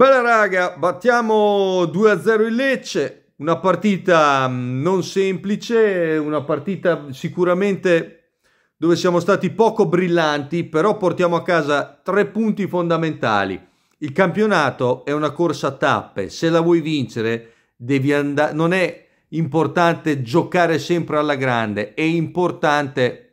Bella raga, battiamo 2-0 il Lecce, una partita mm, non semplice, una partita sicuramente dove siamo stati poco brillanti, però portiamo a casa tre punti fondamentali. Il campionato è una corsa a tappe, se la vuoi vincere devi andare, non è importante giocare sempre alla grande, è importante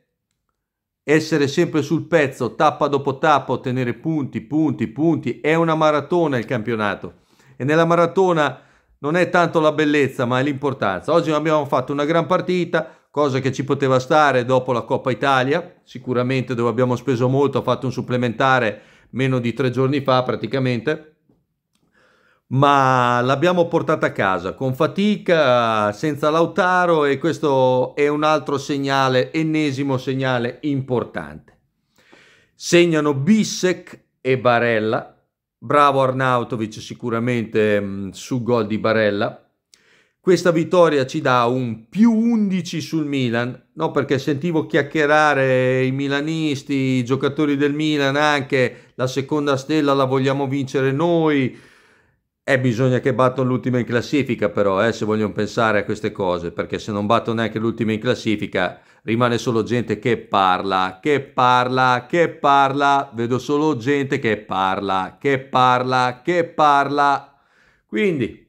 essere sempre sul pezzo, tappa dopo tappa, ottenere punti, punti, punti. È una maratona il campionato e nella maratona non è tanto la bellezza ma è l'importanza. Oggi abbiamo fatto una gran partita, cosa che ci poteva stare dopo la Coppa Italia, sicuramente dove abbiamo speso molto, ha fatto un supplementare meno di tre giorni fa praticamente ma l'abbiamo portata a casa con fatica, senza Lautaro e questo è un altro segnale, ennesimo segnale importante. Segnano Bissek e Barella, bravo Arnautovic sicuramente mm, su gol di Barella. Questa vittoria ci dà un più 11 sul Milan, no? perché sentivo chiacchierare i milanisti, i giocatori del Milan anche, la seconda stella la vogliamo vincere noi, eh, bisogna che battono l'ultima in classifica però, eh, se vogliono pensare a queste cose, perché se non battono neanche l'ultima in classifica rimane solo gente che parla, che parla, che parla, vedo solo gente che parla, che parla, che parla. Quindi,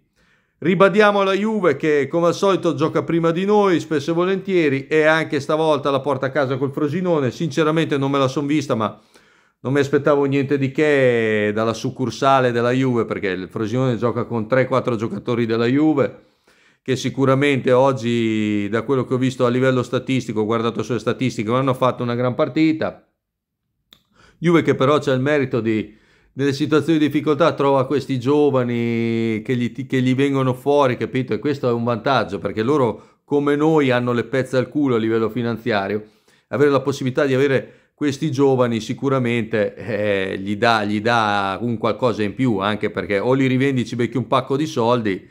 ribadiamo la Juve che come al solito gioca prima di noi, spesso e volentieri, e anche stavolta la porta a casa col Frosinone, sinceramente non me la son vista, ma non mi aspettavo niente di che dalla succursale della Juve perché il Frosinone gioca con 3-4 giocatori della Juve che sicuramente oggi da quello che ho visto a livello statistico, ho guardato sulle statistiche, hanno fatto una gran partita. Juve che però c'è il merito di nelle situazioni di difficoltà trova questi giovani che gli, che gli vengono fuori, capito? E questo è un vantaggio perché loro come noi hanno le pezze al culo a livello finanziario. Avere la possibilità di avere questi giovani sicuramente eh, gli, dà, gli, dà, un qualcosa in più, anche perché o li rivendi ci becchi un pacco di soldi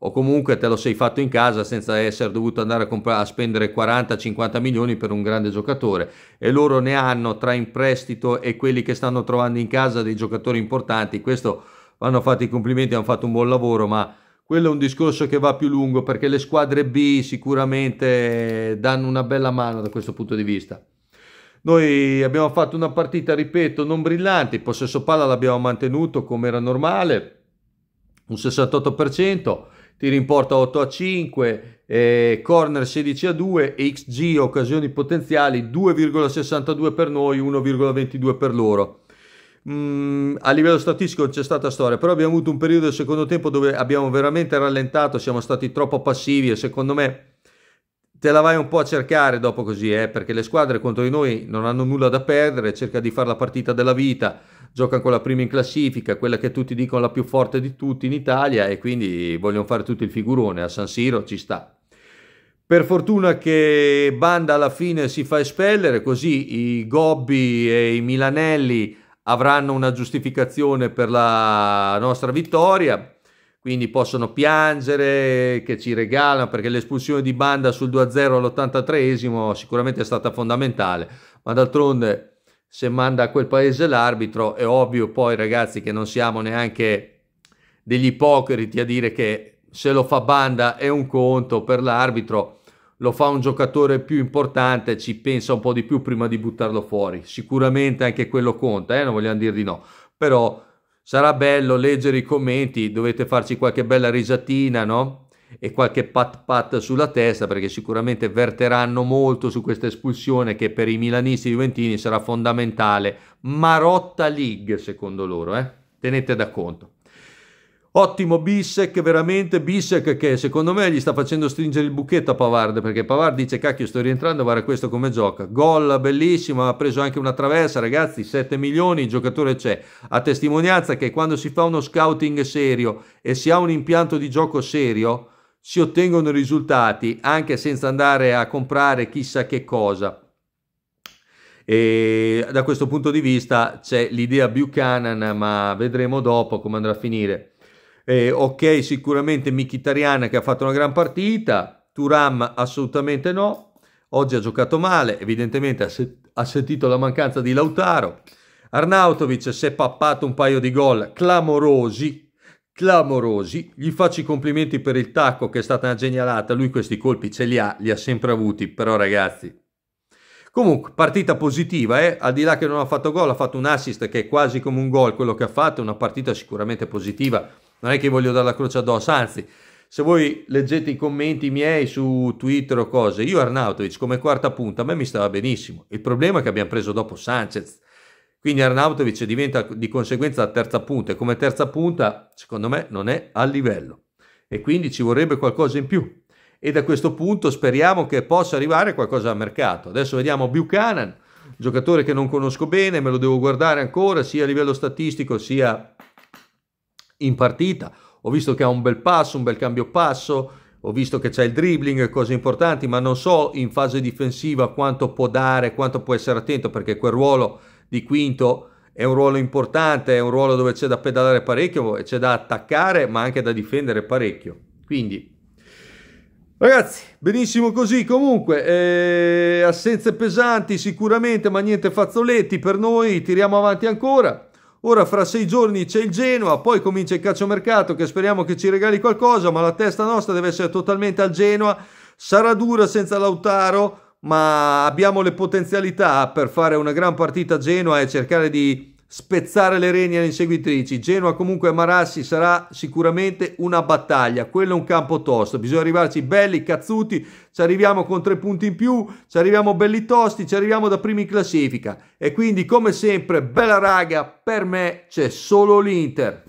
o comunque te lo sei fatto in casa senza essere dovuto andare a, comprare, a spendere 40-50 milioni per un grande giocatore e loro ne hanno tra in prestito e quelli che stanno trovando in casa dei giocatori importanti, questo vanno fatti i complimenti, hanno fatto un buon lavoro, ma quello è un discorso che va più lungo perché le squadre B sicuramente danno una bella mano da questo punto di vista. Noi abbiamo fatto una partita, ripeto, non brillante, il possesso palla l'abbiamo mantenuto come era normale, un 68%, tiri in porta 8 a 5, eh, corner 16 a 2, XG occasioni potenziali 2,62 per noi, 1,22 per loro. Mm, a livello statistico c'è stata storia, però abbiamo avuto un periodo del secondo tempo dove abbiamo veramente rallentato, siamo stati troppo passivi e secondo me te la vai un po' a cercare dopo così, eh, perché le squadre contro di noi non hanno nulla da perdere, cerca di fare la partita della vita, gioca con la prima in classifica, quella che tutti dicono la più forte di tutti in Italia e quindi vogliono fare tutto il figurone, a San Siro ci sta. Per fortuna che Banda alla fine si fa espellere, così i Gobbi e i Milanelli avranno una giustificazione per la nostra vittoria quindi possono piangere che ci regalano perché l'espulsione di Banda sul 2-0 all'83esimo sicuramente è stata fondamentale, ma d'altronde se manda a quel paese l'arbitro è ovvio poi ragazzi che non siamo neanche degli ipocriti a dire che se lo fa Banda è un conto per l'arbitro, lo fa un giocatore più importante, ci pensa un po' di più prima di buttarlo fuori, sicuramente anche quello conta, eh? non vogliamo dire di no, però Sarà bello leggere i commenti, dovete farci qualche bella risatina, no? E qualche pat pat sulla testa perché sicuramente verteranno molto su questa espulsione che per i milanisti juventini sarà fondamentale. Marotta League secondo loro, eh? Tenete da conto. Ottimo Bissec, veramente Bissec che secondo me gli sta facendo stringere il buchetto a Pavard perché Pavard dice cacchio sto rientrando, guarda questo come gioca. Gol bellissimo, ha preso anche una traversa ragazzi, 7 milioni, il giocatore c'è. A testimonianza che quando si fa uno scouting serio e si ha un impianto di gioco serio si ottengono risultati anche senza andare a comprare chissà che cosa. E da questo punto di vista c'è l'idea Buchanan, ma vedremo dopo come andrà a finire. Eh, ok, sicuramente Michitariana che ha fatto una gran partita, Turam assolutamente no, oggi ha giocato male, evidentemente ha, se ha sentito la mancanza di Lautaro. Arnautovic si è pappato un paio di gol clamorosi, clamorosi. Gli faccio i complimenti per il tacco che è stata una genialata, lui questi colpi ce li ha, li ha sempre avuti, però ragazzi... Comunque, partita positiva, eh? al di là che non ha fatto gol, ha fatto un assist che è quasi come un gol quello che ha fatto, una partita sicuramente positiva non è che voglio dare la croce addosso, anzi, se voi leggete i commenti miei su Twitter o cose, io Arnautovic come quarta punta a me mi stava benissimo. Il problema è che abbiamo preso dopo Sanchez. Quindi Arnautovic diventa di conseguenza la terza punta e come terza punta, secondo me, non è a livello. E quindi ci vorrebbe qualcosa in più. E da questo punto speriamo che possa arrivare qualcosa al mercato. Adesso vediamo Buchanan, giocatore che non conosco bene, me lo devo guardare ancora sia a livello statistico sia in partita. Ho visto che ha un bel passo, un bel cambio passo, ho visto che c'è il dribbling, cose importanti, ma non so in fase difensiva quanto può dare, quanto può essere attento, perché quel ruolo di quinto è un ruolo importante, è un ruolo dove c'è da pedalare parecchio, e c'è da attaccare, ma anche da difendere parecchio. Quindi Ragazzi, benissimo così, comunque, eh, assenze pesanti sicuramente, ma niente fazzoletti per noi, tiriamo avanti ancora. Ora fra sei giorni c'è il Genoa, poi comincia il calciomercato che speriamo che ci regali qualcosa, ma la testa nostra deve essere totalmente al Genoa. Sarà dura senza Lautaro, ma abbiamo le potenzialità per fare una gran partita a Genoa e cercare di spezzare le reni alle inseguitrici. Genoa comunque a Marassi sarà sicuramente una battaglia, quello è un campo tosto, bisogna arrivarci belli, cazzuti, ci arriviamo con tre punti in più, ci arriviamo belli tosti, ci arriviamo da primi in classifica e quindi come sempre, bella raga, per me c'è solo l'Inter.